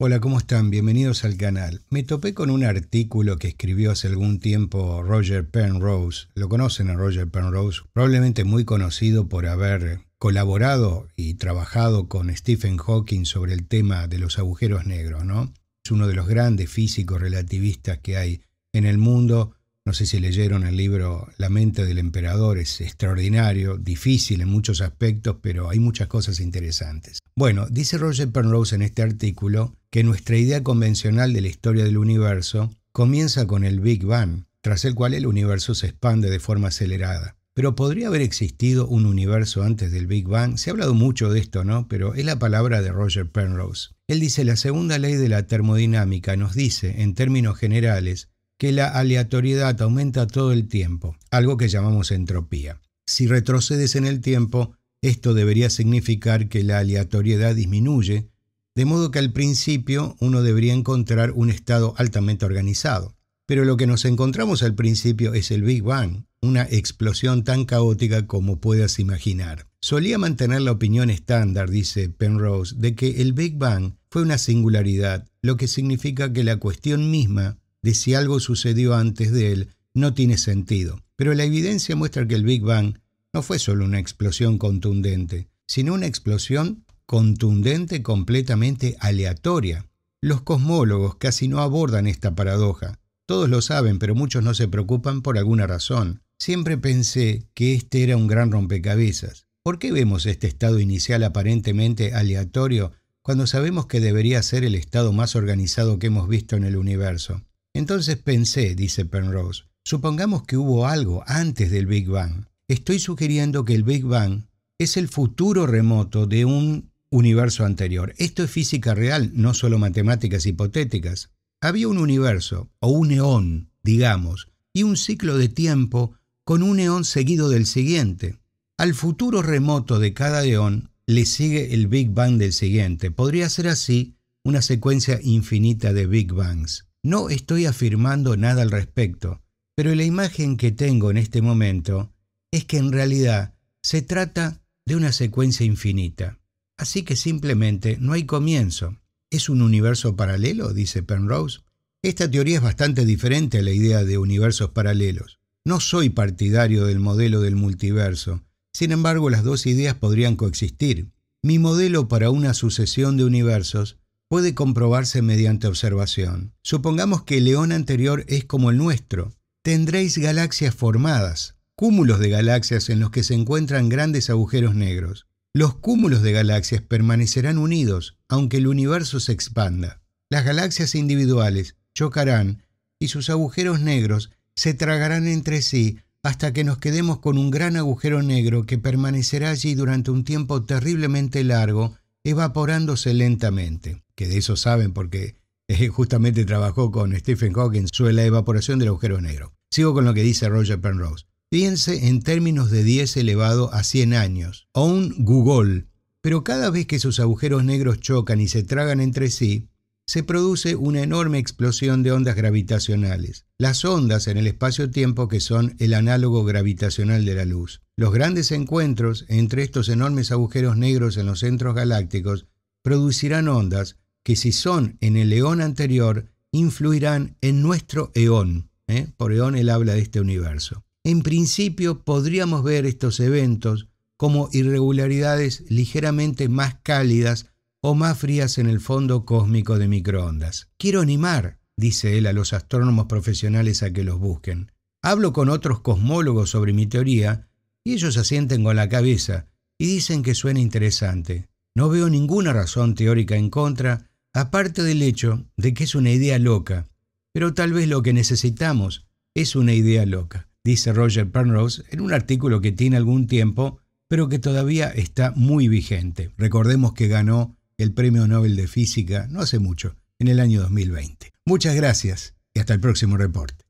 Hola, ¿cómo están? Bienvenidos al canal. Me topé con un artículo que escribió hace algún tiempo Roger Penrose. Lo conocen a Roger Penrose, probablemente muy conocido por haber colaborado y trabajado con Stephen Hawking sobre el tema de los agujeros negros, ¿no? Es uno de los grandes físicos relativistas que hay en el mundo no sé si leyeron el libro La mente del emperador, es extraordinario, difícil en muchos aspectos, pero hay muchas cosas interesantes. Bueno, dice Roger Penrose en este artículo que nuestra idea convencional de la historia del universo comienza con el Big Bang, tras el cual el universo se expande de forma acelerada. Pero podría haber existido un universo antes del Big Bang. Se ha hablado mucho de esto, ¿no? Pero es la palabra de Roger Penrose. Él dice, la segunda ley de la termodinámica nos dice, en términos generales, que la aleatoriedad aumenta todo el tiempo, algo que llamamos entropía. Si retrocedes en el tiempo, esto debería significar que la aleatoriedad disminuye, de modo que al principio uno debería encontrar un estado altamente organizado. Pero lo que nos encontramos al principio es el Big Bang, una explosión tan caótica como puedas imaginar. Solía mantener la opinión estándar, dice Penrose, de que el Big Bang fue una singularidad, lo que significa que la cuestión misma de si algo sucedió antes de él no tiene sentido, pero la evidencia muestra que el Big Bang no fue solo una explosión contundente, sino una explosión contundente completamente aleatoria. Los cosmólogos casi no abordan esta paradoja. Todos lo saben, pero muchos no se preocupan por alguna razón. Siempre pensé que este era un gran rompecabezas. ¿Por qué vemos este estado inicial aparentemente aleatorio cuando sabemos que debería ser el estado más organizado que hemos visto en el universo? Entonces pensé, dice Penrose, supongamos que hubo algo antes del Big Bang. Estoy sugiriendo que el Big Bang es el futuro remoto de un universo anterior. Esto es física real, no solo matemáticas hipotéticas. Había un universo, o un eón, digamos, y un ciclo de tiempo con un eón seguido del siguiente. Al futuro remoto de cada eón le sigue el Big Bang del siguiente. Podría ser así una secuencia infinita de Big Bangs. No estoy afirmando nada al respecto, pero la imagen que tengo en este momento es que en realidad se trata de una secuencia infinita. Así que simplemente no hay comienzo. ¿Es un universo paralelo? dice Penrose. Esta teoría es bastante diferente a la idea de universos paralelos. No soy partidario del modelo del multiverso, sin embargo las dos ideas podrían coexistir. Mi modelo para una sucesión de universos puede comprobarse mediante observación. Supongamos que el león anterior es como el nuestro. Tendréis galaxias formadas, cúmulos de galaxias en los que se encuentran grandes agujeros negros. Los cúmulos de galaxias permanecerán unidos, aunque el universo se expanda. Las galaxias individuales chocarán y sus agujeros negros se tragarán entre sí hasta que nos quedemos con un gran agujero negro que permanecerá allí durante un tiempo terriblemente largo evaporándose lentamente, que de eso saben porque eh, justamente trabajó con Stephen Hawking sobre la evaporación del agujero negro. Sigo con lo que dice Roger Penrose. Piense en términos de 10 elevado a 100 años, o un Google, pero cada vez que sus agujeros negros chocan y se tragan entre sí, se produce una enorme explosión de ondas gravitacionales, las ondas en el espacio-tiempo que son el análogo gravitacional de la luz. Los grandes encuentros entre estos enormes agujeros negros en los centros galácticos producirán ondas que si son en el eón anterior, influirán en nuestro eón. ¿eh? Por eón él habla de este universo. En principio podríamos ver estos eventos como irregularidades ligeramente más cálidas o más frías en el fondo cósmico de microondas. Quiero animar, dice él a los astrónomos profesionales a que los busquen. Hablo con otros cosmólogos sobre mi teoría y ellos asienten con la cabeza y dicen que suena interesante. No veo ninguna razón teórica en contra, aparte del hecho de que es una idea loca. Pero tal vez lo que necesitamos es una idea loca, dice Roger Penrose en un artículo que tiene algún tiempo, pero que todavía está muy vigente. Recordemos que ganó el Premio Nobel de Física no hace mucho, en el año 2020. Muchas gracias y hasta el próximo reporte.